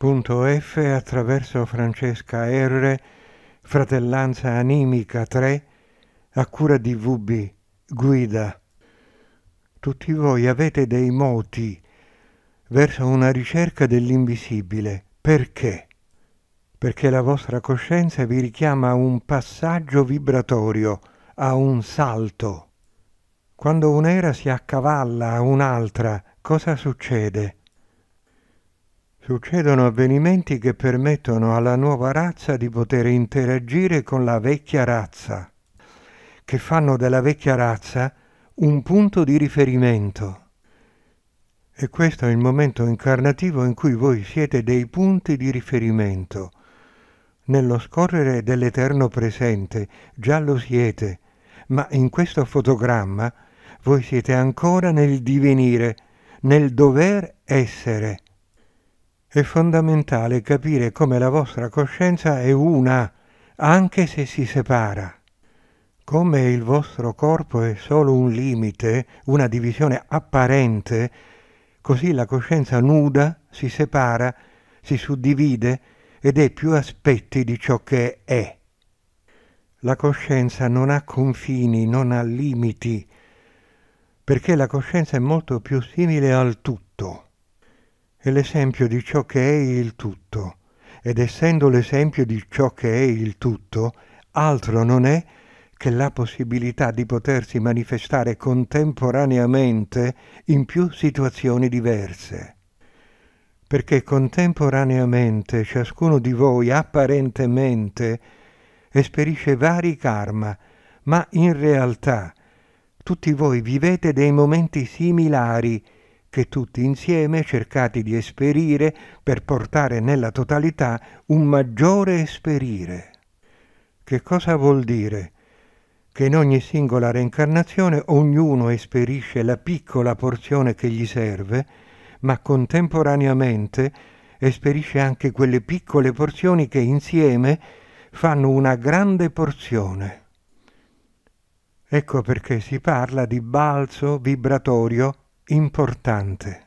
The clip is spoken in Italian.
F attraverso Francesca R. Fratellanza Animica 3 a cura di VB Guida. Tutti voi avete dei moti verso una ricerca dell'invisibile. Perché? Perché la vostra coscienza vi richiama a un passaggio vibratorio, a un salto. Quando un'era si accavalla a un'altra, cosa succede? Succedono avvenimenti che permettono alla nuova razza di poter interagire con la vecchia razza, che fanno della vecchia razza un punto di riferimento. E questo è il momento incarnativo in cui voi siete dei punti di riferimento. Nello scorrere dell'eterno presente già lo siete, ma in questo fotogramma voi siete ancora nel divenire, nel dover essere. È fondamentale capire come la vostra coscienza è una, anche se si separa. Come il vostro corpo è solo un limite, una divisione apparente, così la coscienza nuda si separa, si suddivide ed è più aspetti di ciò che è. La coscienza non ha confini, non ha limiti, perché la coscienza è molto più simile al tutto è l'esempio di ciò che è il tutto ed essendo l'esempio di ciò che è il tutto, altro non è che la possibilità di potersi manifestare contemporaneamente in più situazioni diverse. Perché contemporaneamente ciascuno di voi apparentemente esperisce vari karma, ma in realtà tutti voi vivete dei momenti similari che tutti insieme cercate di esperire per portare nella totalità un maggiore esperire. Che cosa vuol dire? Che in ogni singola reincarnazione ognuno esperisce la piccola porzione che gli serve, ma contemporaneamente esperisce anche quelle piccole porzioni che insieme fanno una grande porzione. Ecco perché si parla di balzo vibratorio importante.